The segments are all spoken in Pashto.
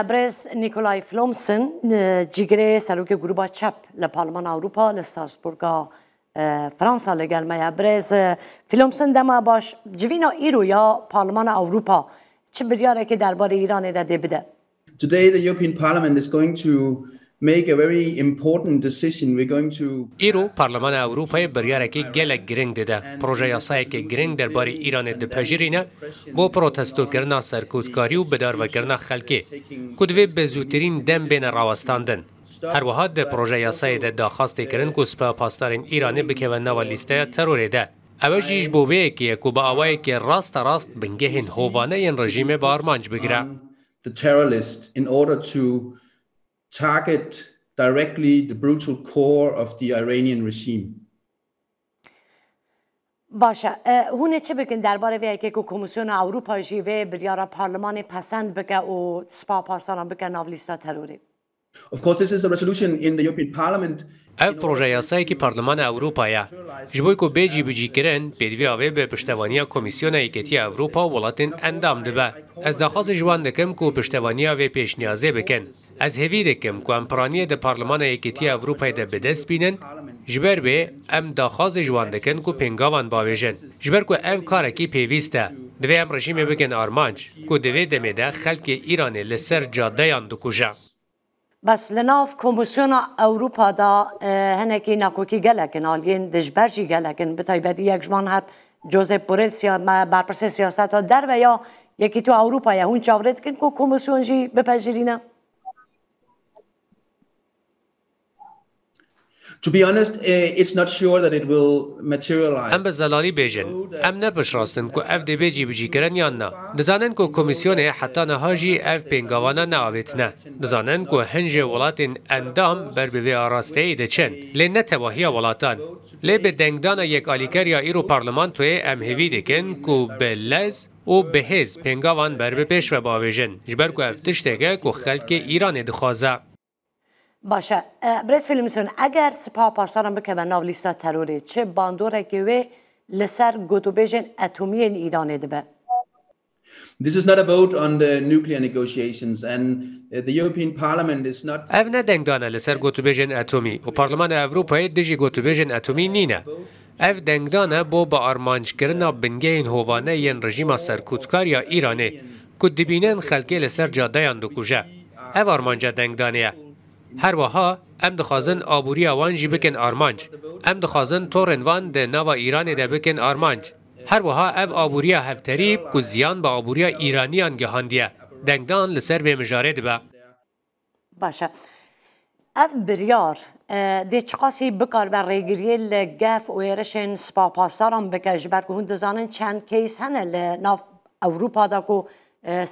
تبرز نیکولای فلومسن جگره سلوک گروه چپ لپارلمان اروپا لستارسبورگا فرانسا لگل میبرز فلومسن دما باش جوینا ایرو یا پارلمان اروپا چه بریاره که درباره ایران ده بده Today the European Parliament is going to ئێرۆ پارلەمانە ئەوروپای بڕیارێکی گەلە گرنگ دەدا پرۆژە یاسایەکی گرنگ دەرباری ئیرانە دەپەژیرینە بۆ پرۆتەستۆکردنا سەرکوتکاری و بەدارڤەکردنا خەلکێ کو دوێ بە زووترین دەم بێنە ڕاوەستاندن هەروەها دە پرۆژە یاسایەدە داخواستێکردن و سپە پاسدارین ئیرانێ بکەوە نەوە لیستەیە تەرۆرێدە ئەوە ژیش بۆ وەیەکیە و بە ئەوەیەکی ڕاستە ڕاست بنگەهێن هۆوانە یەن ڕژیمێ بارمانج بگرە. The terrorist in order to target directly the brutal core of the Iranian regime. باشه هونه چه بکن درباره وی که کمیسیون اروپا جیوه بریارا پارلمان پسند بکه و سپا پاسداران بکه ناولیستا تروری Ev projeya sayekî Parlamena Ewropaya ji bo ku bêjî bicîkirin pêdivî avê bi piştevaniya Komîsyona Yeketiya Ewropa welatên endam dibe. Ez daxwazê ji wan dikim ku piştevaniya vê pêşniyazê bikin. Ez hêvî dikim ku em piraniye di Parlamena Yeketiya Ewropayê de bidest bînin, ji ber wê em daxwazê ji wan dikin ku pêngavan bavêjin. Ji ber ku ev karekî pêvîst e. Divê em rejîmê bikin armanc ku divê demê de xelkê Îranê li ser cadeyan dikuje. بس لناف کمیسیون اروپا دا هنکی ناکوکی گلکن آلین دشبرجی گلکن به بدی یک جمان هر جوزپ پوریل سیا سیاست در و یا یکی تو اروپا یا هون چاورد کن که کمیسیون جی ئەم بە زەلانی بێژن ئەم نەپشڕاستن کو ئەف دەبێجی بجیکردن یان نا دەزانن کو کمیسیۆنێ حتانە هاژی ئەف پێنگاوانە ناوێتە دەزانن کو هەنجێ وڵاتین ئەندام بربوێ لی دەچن لێ نەتەواهیە وڵاتان لێ بە دەنگدانە یەک ئالیکەریا ئیر و پارلمان توێ ئەم هێوی دەکەن کو به لەز و به pêngavan berbi بر ve bavêjin ji ber ku ev tiştekê ku xelkê Îranê dixwaze. Baشه, برز فیلمسون اگر سپاه پاسداران بکه ناو لیستا تروری چه باندوره گوه لسر گوتوبیجن اتمی ایران دبه؟ uh, Ev ne dengdana li ser gotubêjên etomî û Parlaman Ewropayê dijî gotubêjên etomî nîne. Ev dengdana bo bi armanckirina bingeyên hovane yên rejîma serkûtkariya Îranê ku dibînin xelkê li ser cadeyan dikuje. Ev armanca dengdanê ye. هەروەها ئەم دخوازن ئابووورییا وان ژی بکەن ئارمانج ئەم دخوازن تۆڕێن وان دە ناوە ئیرانێ دە بکەن ئارمانج هەروەها ئەv ئابووورییا هەفتەریب کو زیان بە ئابووورییا ئیرانیان گەهاندیە دەنگدان لەسەر وێ مژارێ دبە باشە ئەف بریار دێ چقاسی بکار بە ڕێگریە لە گەف وێرشێن سپاپاسەران بکە ji بەر هون دزانن چەند کەیس هەنە لە ناف ئەوروپادا و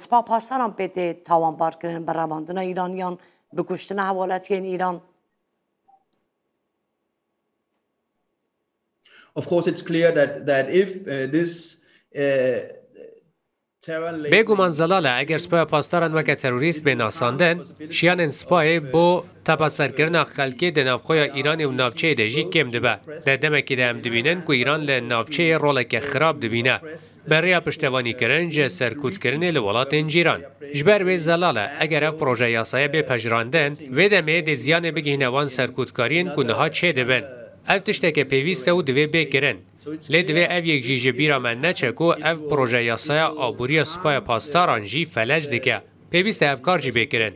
سپاپاسەران پێ تاوانبارکردن بە ڕەواندنە ئیرانیان ایران Of course, it's clear that, that if uh, this uh, بێگومان زەلالە ئەگەر سوپای پاسداران وەکە تەروریست بێناساندن شیانن سوپایە بۆ تەپە سەرکردنا خەلکێ دە ناوخۆیە ئیرانی و ناوچەی دەژی کێم دەبە دەدەمەکی دام دەبینن کو ئیران لە ناوچەیە ڕۆڵێکە خراپ دەبینە بەڕیا پشتەوانیکردن جە سەرکوتکردنی لە وڵاتێن جیران ژبەر وێ زەلالە ئەگەر ئەف پرۆژە یاسایە بێ پەژراندن وێ دەمێ دە زیانێ بگینەوان سەرکوتکارین کو نەها چێ دەبن اف که پیویسته او دوی بی کرن. لی دوی یک جی را بیرا من اف پروژه یاسای آبوری سپای پاستاران جی فلج دیگه پیویسته او کار جی بی کرن.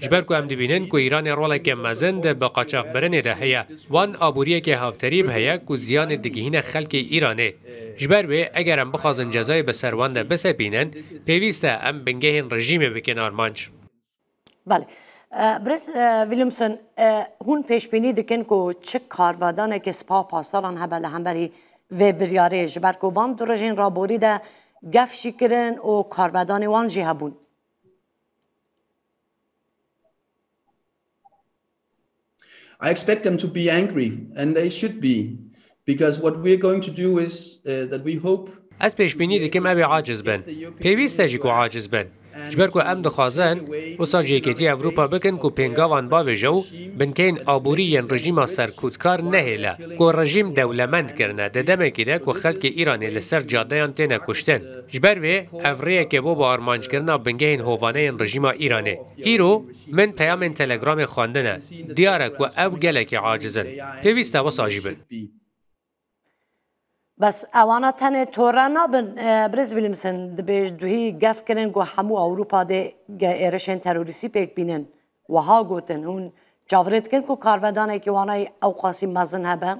جبر که ام که ایران روال که مزند با قچاق برن دهه، هیا. وان آبوری که هفتری به هیا که زیان دگهین خلک ایرانه. جبر وی اگر ام بخوازن جزای به ده بسه بینن پیویسته ام بنگه برس ویلیامسون هون پیشبینی د ک چه کارودانه ک سپه پاسالان هبل هم برای و بریارش بر کووان درژن را بوریده گفش کین او کارودان وان جهه بون آی اکسپکت دم تو بی اینگری اند دی شډ بی بیکاز وات وی ار گون تو دو از دت وی هوپ اس پیشبینی د ک م اب عاجز بن کی وی کو عاجز بن جبر کو ام دخوازن و سا اروپا اوروپا بکن کو پنگاوان باویجو بنکین آبوری ین رژیم سرکوتکار نهله، کو رژیم دولمند کرده ده دمه کده کو خلک ایرانی لسر جاده یان تینه کشتن جبر وی افریه که بو با آرمانج کرنه بنگین هوانه این رژیم ایرانی ایرو من پیام تلگرام نه. دیاره کو او گلکی عاجزن پیویسته و بس اوانا تنه تورا نابن برز ویلمسن دبیج دوهی گف کرن گو همو اوروپا ده ایرشن تروریسی پیک بینن وها گوتن هون جاورت کن کو کارودانه که وانای او قاسی مزن هبه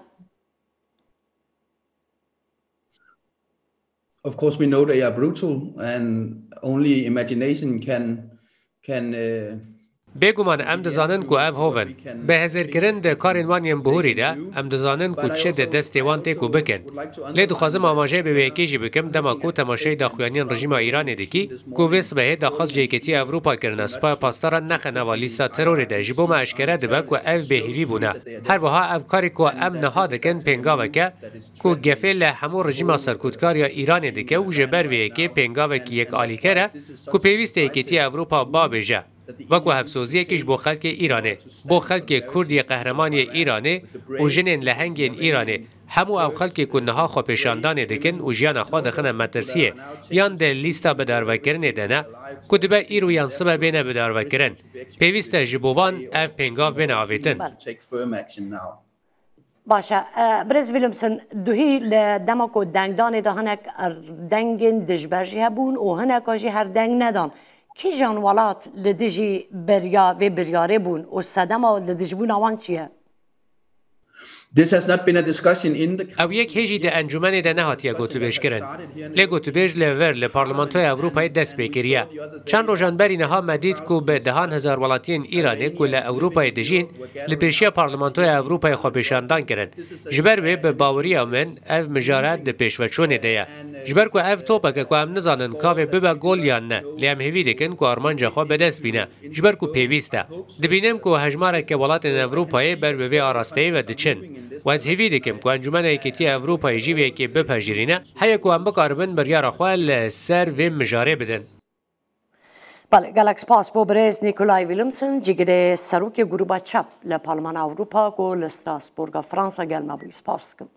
Of course, we know they are brutal, and only imagination can can uh, بێگومان ئەم دەزانن کو ئەف هۆڤن بە هەزێرکردن دە کارێن وانیان بهۆریدا ئەم دەزانن کوچە دە دەستێوان تێک و بکەن لێ دخوازم ئاماژەی بەوەیەکێژی بکەم دەما کو تەماشەی داخوایانیان ڕژیما ئیرانێ دەکی کوێس بەهێ داخواست جێکەتی ئەوروپا کردنە سوپا پاستاران نەخەنەوە لیستا تەرۆری دەژی بۆ مەشکرە دەبە و ئەف بێهیوی بوونە هەروەها ئەف کاری کو ئەم نەها دەکەن پێنگاوەکە کو گەفێ لە هەموو ڕژیما سەرکوتکاریە ئیرانێ دەکە و ژەبەروەیەکێ پێنگاوێکی یەک ئالیکەرە کو پێویستە یەکێتی ئەوروپا باوێژە وەکو هەفسۆزیەکیش بۆ خەلکی ئیرانێ بۆ خەلکی کوردی قەهرەمانی ئیرانێ و ژنێن لە هەنگێن ئیرانێ هەموو ئەو خەلکی کوندنەها خۆپێشاندانێ دەکەن و ژیانە خوا دەخنە مەترسیە یان دە لیستا بەدارڤەکردنێ دەنا کو دبە ئیر و یان سبە بێنە بەدارڤەکردن پێویستە ji بۆوان ئەف پێنگاو بێنە ئاوێتن. Başa, brez vilimsin duhî li dema ku dengdanê de hinek dengên dijber jî hebûn û hinek jî her deng nedan. کی جان ولات لدجی بریا و بریاره بون و صدما لدجبون آوان چیه؟ ئەو یەک هێژی دە ئەنجومانی دە نەهاتیە گۆتوبێشکردن لێ گۆتوبێژ لەڤەر لە پارلمانتۆی ئەوروپای دەست پێکردە چەند ڕۆژانبەری نەها مەدید و بە دەهان هزار وڵاتین ئیرانێک و لە ئەوروپای دژین لە پێشیە پارلمانتۆی ئەوروپای خۆپێشاندان کردن ژبەر وێ بە باوریە من ئەف مژارات لە پێشوەچۆنێ دەیە ژبەر و ئەف تۆپەکە کو ئەم نزانن کاوێ ببە گۆلیان نە لەم هێوی دەکەن کو ئارمانجەخوا بەدەست بینە ژبەر و پێویستە دەبینم و هەژمارێک کە وڵاتی ئەوروپایی بەر بەبێ ئاراستەی بە دچن. وەزهێوی دەکەم کوانجمانێکێتی ئەڤروپای ژیوێکی بپەژیرینە هەیەکوان بکاربن بەریاڕەخوا لە سەر وێ مژارێ بدەن. گەلکس پاس بۆ برێز نیکولای ویلمسن جگرێ سەرروکی گروبە چەپ لە پارلمان ئەوروپا گۆ لە ستاسبورگە فرانسا گەلمەبووی سپاسکم.